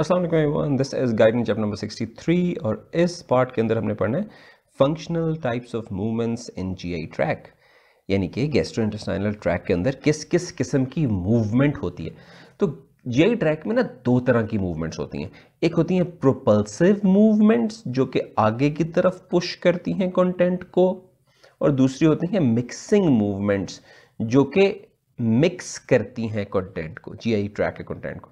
Aslam this is guiding chapter number 63 और इस part के अंदर हमने पढ़ना है functional types of movements in GI tract यानी कि इंटरसाइनल ट्रैक के अंदर किस किस किस्म की मूवमेंट होती है तो जीआई ट्रैक में ना दो तरह की मूवमेंट्स होती हैं एक होती हैं प्रोपल्सिव मूवमेंट्स जो कि आगे की तरफ पुश करती हैं कॉन्टेंट को और दूसरी होती हैं मिक्सिंग मूवमेंट्स जो कि मिक्स करती हैं कॉन्टेंट को जी ट्रैक के कॉन्टेंट को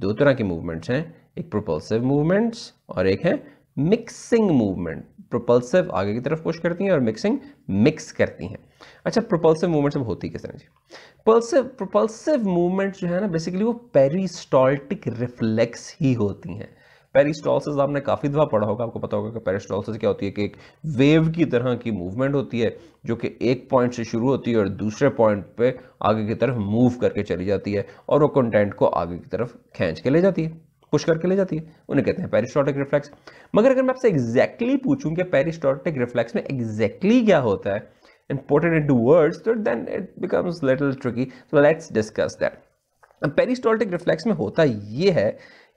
दो तरह के मूवमेंट्स हैं एक प्रोपल्सिव मूवमेंट्स और एक है मिक्सिंग मूवमेंट प्रोपल्सिव आगे की तरफ पुश करती हैं और मिक्सिंग मिक्स करती हैं अच्छा प्रोपल्सिव मूवमेंट्स अब होती किस तरह से पल्सिव प्रोपल्सिव मूवमेंट्स जो है ना बेसिकली वो पेरिस्टॉल्टिक रिफ्लेक्स ही होती हैं पेरिस्टॉलसिस आपने काफ़ी दफ़ा पढ़ा होगा आपको पता होगा कि पेरिस्टॉलसिस क्या होती है कि एक वेव की तरह की मूवमेंट होती है जो कि एक पॉइंट से शुरू होती है और दूसरे पॉइंट पे आगे की तरफ मूव करके चली जाती है और वो कंटेंट को आगे की तरफ खींच के ले जाती है पुश करके ले जाती है उन्हें कहते हैं पेरिस्टॉटिक रिफ्लेक्स मगर अगर मैं आपसे एग्जैक्टली पूछूँ कि पेरिस्टॉटिक रिफ्लेक्स में एग्जैक्टली क्या होता है and इन टू वर्ड्स तो then it becomes little tricky tricky. So let's peristaltic reflex में होता ये है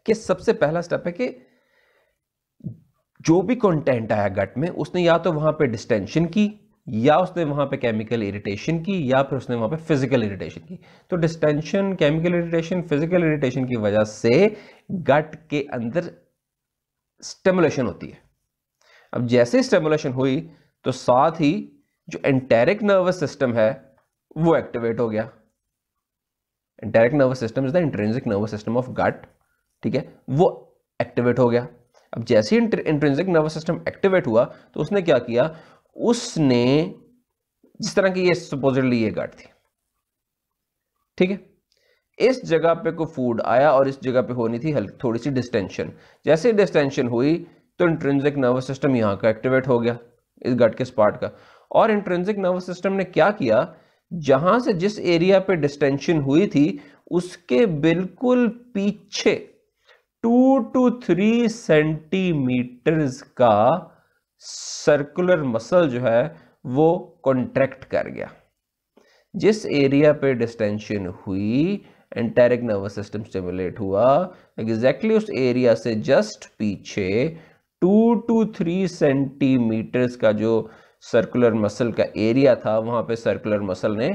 कि सबसे पहला स्टेप है कि जो भी कंटेंट आया गट में उसने या तो वहां पे डिस्टेंशन की या उसने वहां पे केमिकल इरिटेशन की या फिर उसने वहां पे फिजिकल इरिटेशन की तो distension chemical irritation physical irritation की वजह से गट के अंदर स्टेमुलेशन होती है अब जैसे स्टेमुलेशन हुई तो साथ ही जो एंटेरिक नर्वस सिस्टम है वो एक्टिवेट हो गया enteric nervous system is the intrinsic nervous system of gut ठीक है वो एक्टिवेट हो गया अब जैसे ही इंट्रेंसिक नर्वस सिस्टम एक्टिवेट हुआ तो उसने क्या किया उसने जिस तरह की ये सपोजिटली ये गार्ड थी ठीक है इस जगह पे कोई फूड आया और इस जगह पे होनी थी हल्की थोड़ी सी डिस्टेंशन जैसे डिस्टेंशन हुई तो इंट्रेंसिक नर्वस सिस्टम यहां का एक्टिवेट हो गया इस गट के स्पार्ट का और इंट्रेंसिक नर्वस सिस्टम ने क्या किया जहां से जिस एरिया पे डिस्टेंशन हुई थी उसके बिल्कुल पीछे टू टू थ्री सेंटीमीटर्स का सर्कुलर मसल जो है वो कॉन्ट्रैक्ट कर गया जिस एरिया पे डिस्टेंशन हुई एंटेरिक नर्वस सिस्टम स्टिमुलेट हुआ एग्जैक्टली exactly उस एरिया से जस्ट पीछे टू टू थ्री सेंटीमीटर्स का जो सर्कुलर मसल का एरिया था वहां पे सर्कुलर मसल ने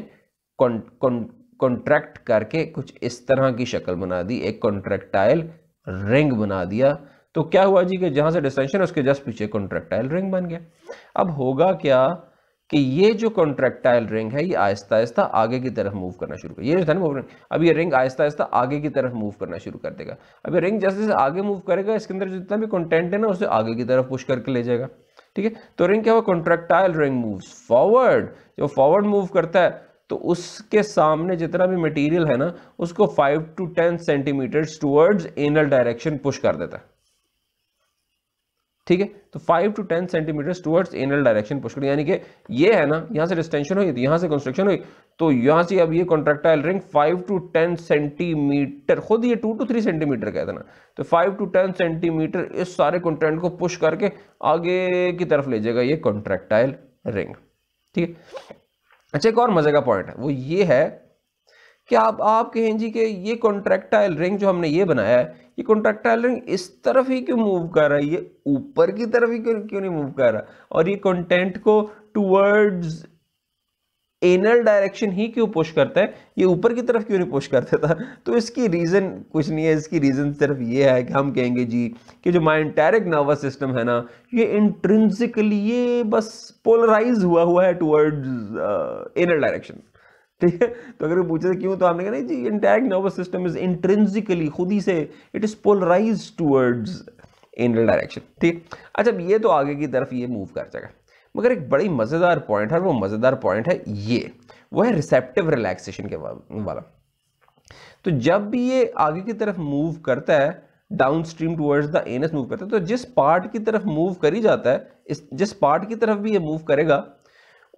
कॉन्ट्रैक्ट करके कुछ इस तरह की शक्ल बना दी एक कॉन्ट्रैक्टाइल रिंग बना दिया तो क्या हुआ जी कि जहां से डिस्टेंशन उसके जस्ट पीछे कॉन्ट्रेक्टाइल रिंग बन गया अब होगा क्या कि ये जो कॉन्ट्रेक्टाइल रिंग है ये आहिस्ता आहिस्ता आगे की तरफ मूव करना शुरू कर ये जो था ना अब ये रिंग आहिस्ता आहिस्ता आगे की तरफ मूव करना शुरू कर देगा अब ये रिंग जैसे जैसे आगे मूव करेगा इसके अंदर जितना भी कंटेंट है ना उसे आगे की तरफ पुश करके ले जाएगा ठीक है तो रिंग क्या हुआ कॉन्ट्रेक्टाइल रिंग मूव्स फॉरवर्ड जो फॉरवर्ड मूव करता है तो उसके सामने जितना भी मटेरियल है ना उसको five to ten centimetre towards anal direction push कर देता है ठीक है तो five to ten centimetre towards anal direction push कर यानी कि ये है ना यहां से डिस्टेंशन हुई यहां से कंस्ट्रक्शन हुई तो यहां से अब ये contractile ring five to ten centimetre खुद ये टू टू थ्री सेंटीमीटर कह देना तो फाइव टू टेन सेंटीमीटर इस सारे कॉन्ट्रेंट को पुश करके आगे की तरफ ले जाएगा ये कॉन्ट्रेक्टाइल रिंग ठीक है अच्छा एक और मज़े का पॉइंट है वो ये है कि आप आप कहें जी कि ये कॉन्ट्रेक्टाइल रिंग जो हमने ये बनाया है ये कॉन्ट्रेक्टाइल रिंग इस तरफ ही क्यों मूव कर रहा है ये ऊपर की तरफ ही क्यों क्यों नहीं मूव कर रहा और ये कंटेंट को टूवर्ड्स एनल डायरेक्शन ही क्यों पुश करता है ये ऊपर की तरफ क्यों नहीं पुश करता था तो इसकी रीज़न कुछ नहीं है इसकी रीज़न सिर्फ ये है कि हम कहेंगे जी कि जो माइंटेरिक नर्वस सिस्टम है ना ये इंट्रेंसिकली ये बस पोलराइज हुआ हुआ है टूवर्ड्स एनल डायरेक्शन ठीक है तो अगर पूछे तो क्यों तो आपने कहा नहीं जी intact nervous system is intrinsically खुद ही से it is polarise towards anal direction ठीक अच्छा ये तो आगे की तरफ ये मूव कर जाएगा मगर एक बड़ी मज़ेदार पॉइंट है और वो मज़ेदार पॉइंट है ये वो है रिसेप्टिव रिलैक्सेशन के वाला तो जब भी ये आगे की तरफ मूव करता है downstream towards the anus move करता है तो जिस पार्ट की तरफ मूव करी जाता है इस जिस पार्ट की तरफ भी ये मूव करेगा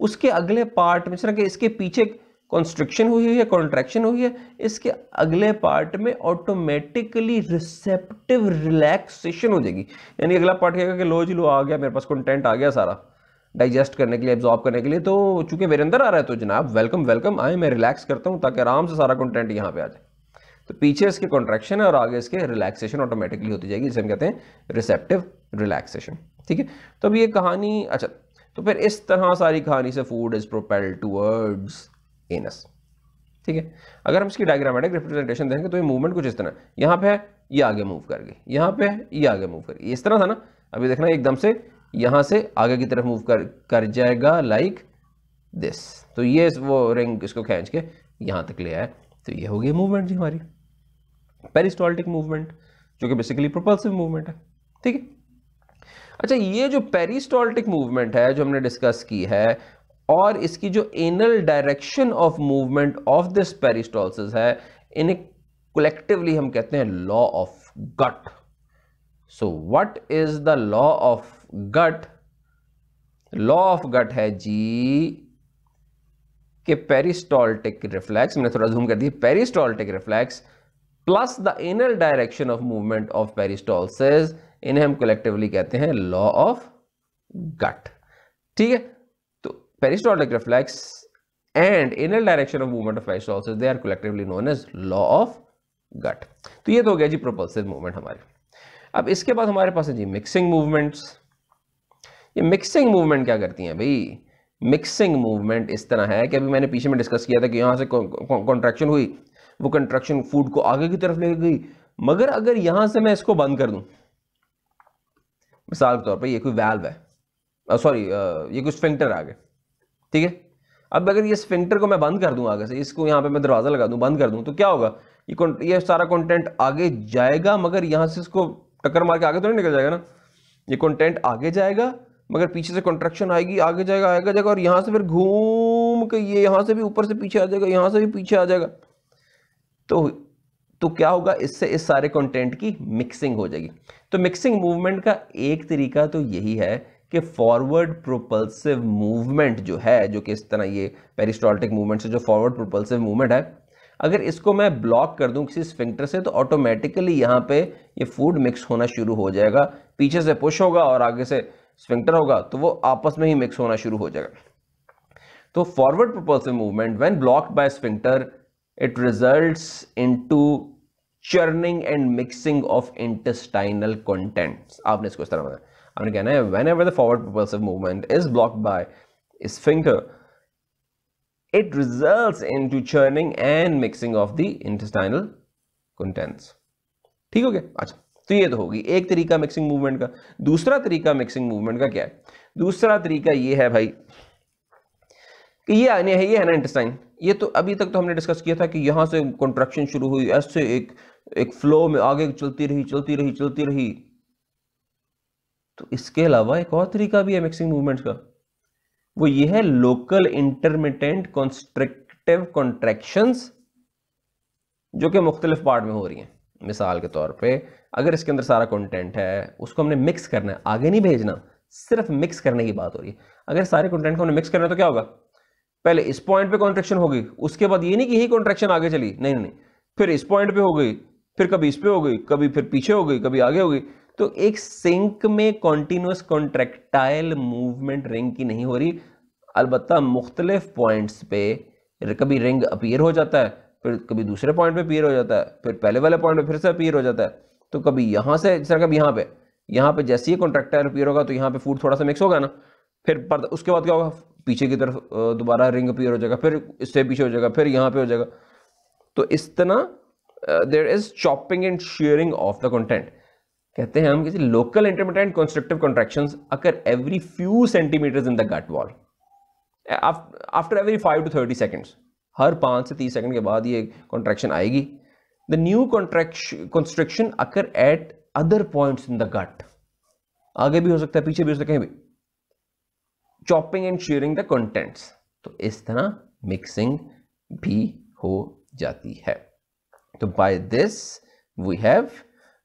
उसके अगले पार्ट में कि इसके पीछे कॉन्स्ट्रिक्शन हुई हुई है कॉन्ट्रैक्शन हुई है इसके अगले पार्ट में ऑटोमेटिकली रिसेप्टिव रिलैक्सेशन हो जाएगी यानी अगला पार्ट कहेगा कि लो जी लो आ गया मेरे पास कंटेंट आ गया सारा डाइजेस्ट करने के लिए एब्जॉर्ब करने के लिए तो चूंकि मेरे अंदर आ रहा है तो जनाब वेलकम वेलकम आए मैं रिलैक्स करता हूँ ताकि आराम से सारा कंटेंट यहाँ पे आ जाए तो पीछे इसके कॉन्ट्रेक्शन है और आगे इसके रिलैक्सेशन ऑटोमेटिकली होती जाएगी जिसे हम कहते हैं रिसेप्टिव रिलैक्सेशन ठीक है तो अब ये कहानी अच्छा तो फिर इस तरह सारी कहानी से food is propel towards anus ठीक है अगर हम इसकी डायग्रामेटिक रिप्रेजेंटेशन देखेंगे तो ये मूवमेंट कुछ इस तरह यहाँ पे ये आगे मूव कर गई यहाँ पे ये आगे मूव कर गई इस तरह था ना अभी देखना एकदम से यहां से आगे की तरफ मूव कर कर जाएगा लाइक दिस तो ये वो रिंग इसको खींच के यहां तक ले आए तो ये हो गई मूवमेंट जी हमारी पेरिस्टॉल्टिक मूवमेंट जो कि बेसिकली प्रोपल्सिव मूवमेंट है ठीक है अच्छा ये जो पेरिस्टॉल्टिक मूवमेंट है जो हमने डिस्कस की है और इसकी जो anal direction of movement of this peristalsis है इन्हें कलेक्टिवली हम कहते हैं law of gut so what is the law of gut law of gut है जी के पेरिस्टॉल्टिक रिफ्लेक्स मैंने थोड़ा जूम कर दिया peristaltic reflex plus the inner direction of movement of peristalsis इन्हें हम कलेक्टिवली कहते हैं लॉ ऑफ गट ठीक है तो peristaltic reflex and inner direction of movement of peristalsis they are collectively known as law of gut तो ये तो हो गया जी प्रोपल्सिव मूवमेंट हमारे अब इसके बाद हमारे पास है जी मिक्सिंग मूवमेंट्स ये मिक्सिंग मूवमेंट क्या करती हैं भाई मिक्सिंग मूवमेंट इस तरह है कि अभी मैंने पीछे में डिस्कस किया था कि यहाँ से कॉन्ट्रैक्शन हुई वो कंट्रैक्शन फूड को आगे की तरफ ले गई मगर अगर यहाँ से मैं इसको बंद कर दूँ मिसाल के तौर पर ये कोई वैल्व है सॉरी ये कोई स्फिंक्टर आगे ठीक है अब अगर ये स्फिंक्टर को मैं बंद कर दूँ आगे से इसको यहाँ पे मैं दरवाज़ा लगा दूँ बंद कर दूँ तो क्या होगा ये ये सारा कंटेंट आगे जाएगा मगर यहाँ से इसको टक्कर मार के आगे तो नहीं निकल जाएगा ना ये कंटेंट आगे जाएगा मगर पीछे से कंट्रक्शन आएगी आगे जाएगा आएगा जाएगा और यहाँ से फिर घूम के ये यहाँ से भी ऊपर से पीछे आ जाएगा यहाँ से भी पीछे आ जाएगा तो तो क्या होगा इससे इस सारे कंटेंट की मिक्सिंग हो जाएगी तो मिक्सिंग मूवमेंट का एक तरीका तो यही है कि फॉरवर्ड प्रोपल्सिव मूवमेंट जो है जो कि इस तरह ये पेरिस्टॉल्टिक मूवमेंट से जो फॉरवर्ड प्रोपल्सिव मूवमेंट है अगर इसको मैं ब्लॉक कर दूं किसी स्फिंक्टर से तो ऑटोमेटिकली यहाँ पे ये फूड मिक्स होना शुरू हो जाएगा पीछे से पुश होगा और आगे से स्फिंक्टर होगा तो वो आपस में ही मिक्स होना शुरू हो जाएगा तो forward propulsive movement when blocked by sphincter it results into churning and mixing of intestinal contents आपने इसको इस तरह बनाया आपने कहना है whenever the forward propulsive movement is blocked by sphincter it results into churning and mixing of the intestinal contents ठीक हो गया अच्छा तो ये तो होगी एक तरीका मिक्सिंग मूवमेंट का दूसरा तरीका मिक्सिंग मूवमेंट का क्या है दूसरा तरीका ये है भाई कि ये आने है ये है ना इंटेस्टाइन ये तो अभी तक तो हमने डिस्कस किया था कि यहां से कॉन्ट्रेक्शन शुरू हुई ऐसे एक एक फ्लो में आगे चलती रही चलती रही चलती रही तो इसके अलावा एक और तरीका भी है मिक्सिंग मूवमेंट का वो ये है लोकल इंटरमिटेंट कॉन्स्ट्रक्टिव कॉन्ट्रेक्शंस जो कि मुख्तलिफ पार्ट में हो रही हैं मिसाल के तौर पे अगर इसके अंदर सारा कंटेंट है उसको हमने मिक्स करना है आगे नहीं भेजना सिर्फ मिक्स करने की बात हो रही है अगर सारे कंटेंट को हमने मिक्स करना है तो क्या होगा पहले इस पॉइंट पे कॉन्ट्रेक्शन होगी उसके बाद ये नहीं कि यही कॉन्ट्रेक्शन आगे चली नहीं नहीं फिर इस पॉइंट पे हो गई फिर कभी इस पे हो गई कभी फिर पीछे हो गई कभी आगे हो गई तो एक सिंक में कॉन्टीन्यूस कॉन्ट्रेक्टाइल मूवमेंट रिंग की नहीं हो रही अलबत् मुख्तलिफ पॉइंट्स पे कभी रिंग अपीयर हो जाता है फिर कभी दूसरे पॉइंट पे अपीयर हो जाता है फिर पहले वाले पॉइंट पे फिर से अपीयर हो जाता है तो कभी यहाँ से जैसे कभी यहाँ पे यहाँ पे जैसे ही कॉन्ट्रेक्टाइल अपीयर होगा तो यहाँ पे फूड थोड़ा सा मिक्स होगा ना फिर उसके बाद क्या होगा पीछे की तरफ दोबारा रिंग अपीयर हो जाएगा फिर इससे पीछे हो जाएगा फिर यहाँ पे हो जाएगा तो इस तरह there is chopping and shearing of the content कहते हैं हम किसी local intermittent constrictive contraction occur every few centimetre in the gut wall after every five to thirty seconds हर पाँच से तीस सेकेंड के बाद ये कॉन्ट्रेक्शन आएगी the new constriction occur at other points in the gut आगे भी हो सकता है पीछे भी हो सकता है कहीं भी chopping and shearing the contents तो इस तरह मिक्सिंग भी हो जाती है तो by this we have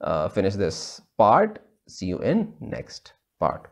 Uh, finish this part see you in next part